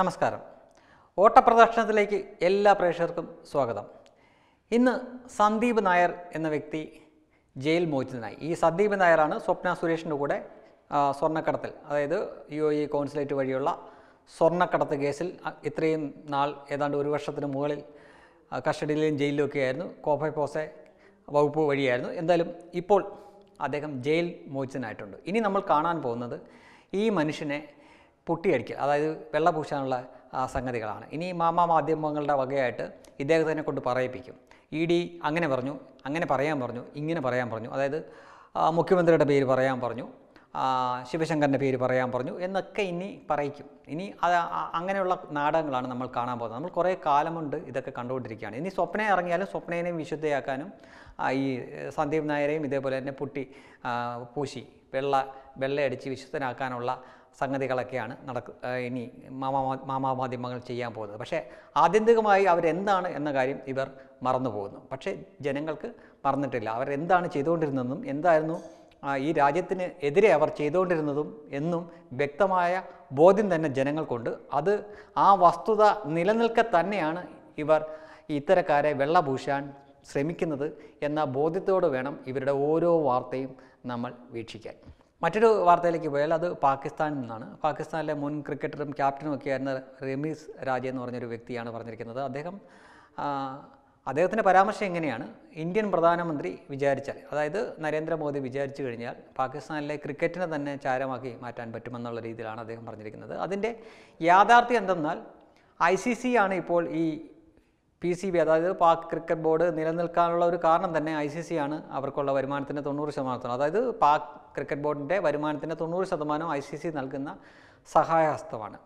നമസ്കാരം ഓട്ടപ്രദക്ഷിണത്തിലേക്ക് എല്ലാ പ്രേക്ഷകർക്കും സ്വാഗതം ഇന്ന് സന്ദീപ് നായർ എന്ന വ്യക്തി ജയിൽ മോചിതനായി ഈ സന്ദീപ് നായരാണ് സ്വപ്ന സുരേഷിൻ്റെ കൂടെ സ്വർണ്ണക്കടത്തിൽ അതായത് യു എ കോൺസുലേറ്റ് വഴിയുള്ള സ്വർണ്ണക്കടത്ത് കേസിൽ ഇത്രയും നാൾ ഏതാണ്ട് ഒരു വർഷത്തിന് മുകളിൽ കസ്റ്റഡിയിലും ജയിലിലൊക്കെ ആയിരുന്നു കോഫൈ പോസെ വകുപ്പ് വഴിയായിരുന്നു എന്തായാലും ഇപ്പോൾ അദ്ദേഹം ജയിൽ മോചിതനായിട്ടുണ്ട് ഇനി നമ്മൾ കാണാൻ പോകുന്നത് ഈ മനുഷ്യനെ പൊട്ടിയടിക്കൽ അതായത് വെള്ള പൂശാനുള്ള സംഗതികളാണ് ഇനി മാമാ മാധ്യമങ്ങളുടെ വകയായിട്ട് ഇദ്ദേഹത്തിനെ കൊണ്ട് പറയിപ്പിക്കും ഇ ഡി അങ്ങനെ പറഞ്ഞു അങ്ങനെ പറയാൻ പറഞ്ഞു ഇങ്ങനെ പറയാൻ പറഞ്ഞു അതായത് മുഖ്യമന്ത്രിയുടെ പേര് പറയാൻ പറഞ്ഞു ശിവശങ്കറിൻ്റെ പേര് പറയാൻ പറഞ്ഞു എന്നൊക്കെ ഇനി പറയിക്കും ഇനി അത് അങ്ങനെയുള്ള നാടകങ്ങളാണ് നമ്മൾ കാണാൻ പോകുന്നത് നമ്മൾ കുറേ കാലമുണ്ട് ഇതൊക്കെ കണ്ടുകൊണ്ടിരിക്കുകയാണ് ഇനി സ്വപ്നയെ ഇറങ്ങിയാലും സ്വപ്നേനെയും വിശുദ്ധയാക്കാനും ഈ സന്ദീപ് നായരെയും ഇതേപോലെ തന്നെ പുട്ടി പൂശി വെള്ള വെള്ളയടിച്ച് വിശുദ്ധനാക്കാനുള്ള സംഗതികളൊക്കെയാണ് നടക്ക് ഇനി മാമാ മാമാമാധ്യമങ്ങൾ ചെയ്യാൻ പോകുന്നത് പക്ഷേ ആത്യന്തികമായി അവരെന്താണ് എന്ന കാര്യം ഇവർ മറന്നു പോകുന്നു പക്ഷേ ജനങ്ങൾക്ക് മറന്നിട്ടില്ല അവരെന്താണ് ചെയ്തുകൊണ്ടിരുന്നതെന്നും എന്തായിരുന്നു ഈ രാജ്യത്തിന് എതിരെ അവർ ചെയ്തുകൊണ്ടിരുന്നതും എന്നും വ്യക്തമായ ബോധ്യം തന്നെ ജനങ്ങൾക്കുണ്ട് അത് ആ വസ്തുത നിലനിൽക്കെ തന്നെയാണ് ഇവർ ഇത്തരക്കാരെ വെള്ളഭൂഷാൻ ശ്രമിക്കുന്നത് എന്ന ബോധ്യത്തോട് വേണം ഇവരുടെ ഓരോ വാർത്തയും നമ്മൾ വീക്ഷിക്കാൻ മറ്റൊരു വാർത്തയിലേക്ക് പോയാൽ അത് പാകിസ്ഥാനിൽ നിന്നാണ് പാകിസ്ഥാനിലെ മുൻ ക്രിക്കറ്ററും ക്യാപ്റ്റനും ഒക്കെ ആയിരുന്ന റമീസ് രാജ എന്ന് പറഞ്ഞൊരു വ്യക്തിയാണ് പറഞ്ഞിരിക്കുന്നത് അദ്ദേഹം അദ്ദേഹത്തിൻ്റെ പരാമർശം എങ്ങനെയാണ് ഇന്ത്യൻ പ്രധാനമന്ത്രി വിചാരിച്ചാൽ അതായത് നരേന്ദ്രമോദി വിചാരിച്ചു കഴിഞ്ഞാൽ പാകിസ്ഥാനിലെ ക്രിക്കറ്റിനെ തന്നെ ചാരമാക്കി മാറ്റാൻ പറ്റുമെന്നുള്ള രീതിയിലാണ് അദ്ദേഹം പറഞ്ഞിരിക്കുന്നത് അതിൻ്റെ യാഥാർത്ഥ്യം എന്തെന്നാൽ ഐ സി സി ആണ് ഇപ്പോൾ ഈ പി സി ബി അതായത് പാക് ക്രിക്കറ്റ് ബോർഡ് നിലനിൽക്കാനുള്ള ഒരു കാരണം തന്നെ ഐ സി സി ആണ് അവർക്കുള്ള വരുമാനത്തിൻ്റെ തൊണ്ണൂറ് ശതമാനത്തോളം അതായത് പാക് ക്രിക്കറ്റ് ബോർഡിൻ്റെ വരുമാനത്തിൻ്റെ തൊണ്ണൂറ് ശതമാനം ഐ സി സി നൽകുന്ന സഹായഹസ്തമാണ്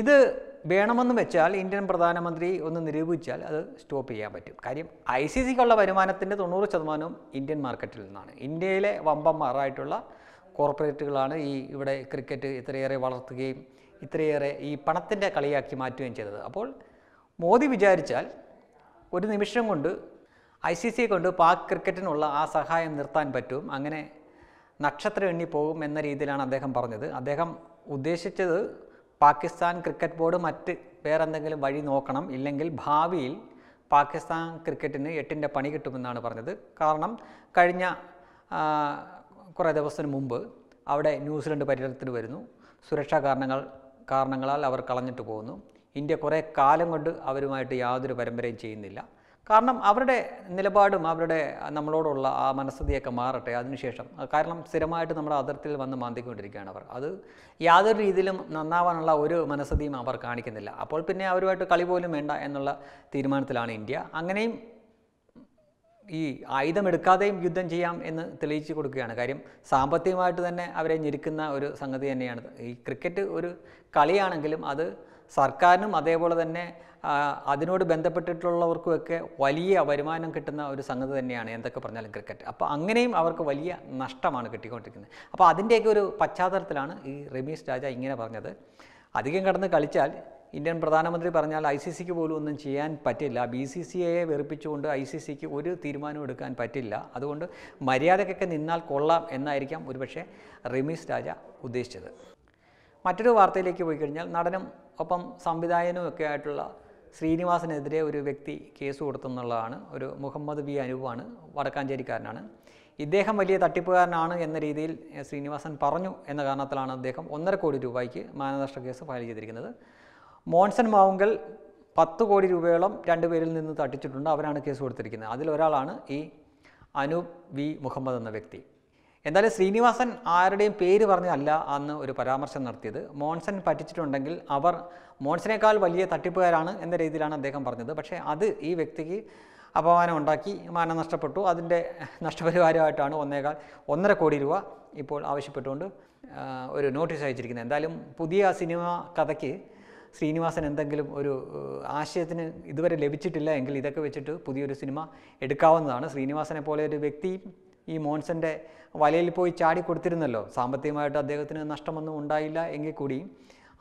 ഇത് വേണമെന്ന് വെച്ചാൽ ഇന്ത്യൻ പ്രധാനമന്ത്രി ഒന്ന് നിരൂപിച്ചാൽ അത് സ്റ്റോപ്പ് ചെയ്യാൻ പറ്റും കാര്യം ഐ സി സിക്കുള്ള വരുമാനത്തിൻ്റെ തൊണ്ണൂറ് ശതമാനവും ഇന്ത്യൻ മാർക്കറ്റിൽ നിന്നാണ് ഇന്ത്യയിലെ വമ്പന്മാരായിട്ടുള്ള കോർപ്പറേറ്റുകളാണ് ഈ ഇവിടെ ക്രിക്കറ്റ് ഇത്രയേറെ വളർത്തുകയും ഇത്രയേറെ ഈ പണത്തിൻ്റെ കളിയാക്കി മാറ്റുകയും ചെയ്തത് അപ്പോൾ മോദി വിചാരിച്ചാൽ ഒരു നിമിഷം കൊണ്ട് ഐ സി സിയെ കൊണ്ട് പാക് ക്രിക്കറ്റിനുള്ള ആ സഹായം നിർത്താൻ പറ്റും അങ്ങനെ നക്ഷത്രം എണ്ണിപ്പോകും എന്ന രീതിയിലാണ് അദ്ദേഹം പറഞ്ഞത് അദ്ദേഹം ഉദ്ദേശിച്ചത് പാകിസ്ഥാൻ ക്രിക്കറ്റ് ബോർഡ് മറ്റ് വേറെന്തെങ്കിലും വഴി നോക്കണം ഇല്ലെങ്കിൽ ഭാവിയിൽ പാകിസ്ഥാൻ ക്രിക്കറ്റിന് എട്ടിൻ്റെ പണി കിട്ടുമെന്നാണ് പറഞ്ഞത് കാരണം കഴിഞ്ഞ കുറേ ദിവസത്തിന് മുമ്പ് അവിടെ ന്യൂസിലൻഡ് പര്യടനത്തിന് വരുന്നു സുരക്ഷാ കാരണങ്ങൾ കാരണങ്ങളാൽ അവർ കളഞ്ഞിട്ട് പോകുന്നു ഇന്ത്യ കുറേ കാലം കൊണ്ട് അവരുമായിട്ട് യാതൊരു പരമ്പരയും ചെയ്യുന്നില്ല കാരണം അവരുടെ നിലപാടും അവരുടെ നമ്മളോടുള്ള ആ മനസ്ഥിതിയൊക്കെ മാറട്ടെ അതിനുശേഷം കാരണം സ്ഥിരമായിട്ട് നമ്മുടെ അതിർത്തിയിൽ വന്ന് മാന്തിക്കൊണ്ടിരിക്കുകയാണ് അവർ അത് യാതൊരു രീതിയിലും നന്നാവാനുള്ള ഒരു മനസ്ഥിതിയും അവർ കാണിക്കുന്നില്ല അപ്പോൾ പിന്നെ അവരുമായിട്ട് കളി പോലും വേണ്ട എന്നുള്ള തീരുമാനത്തിലാണ് ഇന്ത്യ അങ്ങനെയും ഈ ആയുധമെടുക്കാതെയും യുദ്ധം ചെയ്യാം എന്ന് തെളിയിച്ചു കൊടുക്കുകയാണ് കാര്യം സാമ്പത്തികമായിട്ട് തന്നെ അവരെ ഞെരുക്കുന്ന ഒരു സംഗതി തന്നെയാണ് ഈ ക്രിക്കറ്റ് ഒരു കളിയാണെങ്കിലും അത് സർക്കാരിനും അതേപോലെ തന്നെ അതിനോട് ബന്ധപ്പെട്ടിട്ടുള്ളവർക്കുമൊക്കെ വലിയ വരുമാനം കിട്ടുന്ന ഒരു സംഗതി തന്നെയാണ് എന്തൊക്കെ പറഞ്ഞാലും ക്രിക്കറ്റ് അപ്പോൾ അങ്ങനെയും അവർക്ക് വലിയ നഷ്ടമാണ് കിട്ടിക്കൊണ്ടിരിക്കുന്നത് അപ്പോൾ അതിൻ്റെയൊക്കെ ഒരു പശ്ചാത്തലത്തിലാണ് ഈ റമീഷ് രാജ ഇങ്ങനെ പറഞ്ഞത് അധികം കടന്ന് കളിച്ചാൽ ഇന്ത്യൻ പ്രധാനമന്ത്രി പറഞ്ഞാൽ ഐ സി സിക്ക് പോലും ഒന്നും ചെയ്യാൻ പറ്റില്ല ബി സി സി എയെ വെറുപ്പിച്ചുകൊണ്ട് ഐ സി സിക്ക് ഒരു തീരുമാനവും എടുക്കാൻ പറ്റില്ല അതുകൊണ്ട് മര്യാദക്കൊക്കെ നിന്നാൽ കൊള്ളാം എന്നായിരിക്കാം ഒരുപക്ഷെ റമീസ് രാജ ഉദ്ദേശിച്ചത് മറ്റൊരു വാർത്തയിലേക്ക് പോയി കഴിഞ്ഞാൽ നടനും ഒപ്പം സംവിധായകനും ഒക്കെ ആയിട്ടുള്ള ശ്രീനിവാസനെതിരെ ഒരു വ്യക്തി കേസ് കൊടുത്തെന്നുള്ളതാണ് ഒരു മുഹമ്മദ് വി അനൂപാണ് വടക്കാഞ്ചേരിക്കാരനാണ് ഇദ്ദേഹം വലിയ തട്ടിപ്പുകാരനാണ് എന്ന രീതിയിൽ ശ്രീനിവാസൻ പറഞ്ഞു എന്ന കാരണത്തിലാണ് അദ്ദേഹം ഒന്നര കോടി രൂപയ്ക്ക് മാനനഷ്ട കേസ് ഫയൽ ചെയ്തിരിക്കുന്നത് മോൺസൺ മാവുങ്കൽ പത്ത് കോടി രൂപയോളം രണ്ടുപേരിൽ നിന്ന് തട്ടിച്ചിട്ടുണ്ട് അവരാണ് കേസ് കൊടുത്തിരിക്കുന്നത് അതിലൊരാളാണ് ഈ അനൂപ് വി മുഹമ്മദ് എന്ന വ്യക്തി എന്തായാലും ശ്രീനിവാസൻ ആരുടെയും പേര് പറഞ്ഞതല്ല അന്ന് ഒരു പരാമർശം നടത്തിയത് മോൺസൺ പറ്റിച്ചിട്ടുണ്ടെങ്കിൽ അവർ മോൺസനേക്കാൾ വലിയ തട്ടിപ്പുകാരാണ് എന്ന രീതിയിലാണ് അദ്ദേഹം പറഞ്ഞത് പക്ഷേ അത് ഈ വ്യക്തിക്ക് അപമാനം ഉണ്ടാക്കി മാനം നഷ്ടപ്പെട്ടു അതിൻ്റെ നഷ്ടപരിഹാരമായിട്ടാണ് ഒന്നേകാൽ ഒന്നര കോടി രൂപ ഇപ്പോൾ ആവശ്യപ്പെട്ടുകൊണ്ട് ഒരു നോട്ടീസ് അയച്ചിരിക്കുന്നത് എന്തായാലും പുതിയ സിനിമ കഥയ്ക്ക് ശ്രീനിവാസൻ എന്തെങ്കിലും ഒരു ആശയത്തിന് ഇതുവരെ ലഭിച്ചിട്ടില്ല എങ്കിൽ ഇതൊക്കെ വെച്ചിട്ട് പുതിയൊരു സിനിമ എടുക്കാവുന്നതാണ് ശ്രീനിവാസനെ പോലെ ഒരു വ്യക്തി ഈ മോൻസൻ്റെ വലയിൽ പോയി ചാടി കൊടുത്തിരുന്നല്ലോ സാമ്പത്തികമായിട്ട് അദ്ദേഹത്തിന് നഷ്ടമൊന്നും ഉണ്ടായില്ല എങ്കിൽ കൂടിയും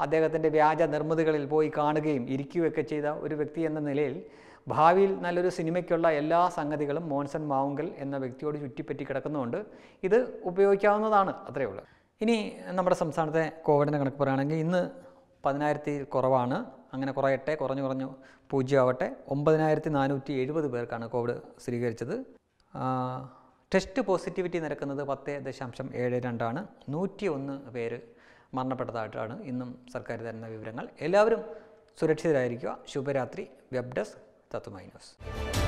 അദ്ദേഹത്തിൻ്റെ വ്യാജ നിർമ്മിതികളിൽ പോയി കാണുകയും ഇരിക്കുകയൊക്കെ ചെയ്ത ഒരു വ്യക്തി എന്ന നിലയിൽ ഭാവിയിൽ നല്ലൊരു സിനിമയ്ക്കുള്ള എല്ലാ സംഗതികളും മോൻസൻ മാവുങ്കൽ എന്ന വ്യക്തിയോട് ചുറ്റിപ്പറ്റി കിടക്കുന്നതുകൊണ്ട് ഇത് ഉപയോഗിക്കാവുന്നതാണ് അത്രയേ ഉള്ളൂ ഇനി നമ്മുടെ സംസ്ഥാനത്തെ കോവിഡിൻ്റെ കണക്ക് പറയുകയാണെങ്കിൽ ഇന്ന് പതിനായിരത്തി കുറവാണ് അങ്ങനെ കുറയട്ടെ കുറഞ്ഞു കുറഞ്ഞു പൂജ്യമാവട്ടെ ഒമ്പതിനായിരത്തി നാനൂറ്റി എഴുപത് പേർക്കാണ് കോവിഡ് സ്ഥിരീകരിച്ചത് ടെസ്റ്റ് പോസിറ്റിവിറ്റി നിരക്കുന്നത് പത്ത് ദശാംശം ഏഴ് രണ്ടാണ് നൂറ്റി ഒന്ന് പേര് മരണപ്പെട്ടതായിട്ടാണ് ഇന്നും സർക്കാർ തരുന്ന വിവരങ്ങൾ എല്ലാവരും സുരക്ഷിതരായിരിക്കുക ശുഭരാത്രി വെബ് ഡെസ്ക് തത്വമൈ ന്യൂസ്